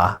다 아,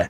there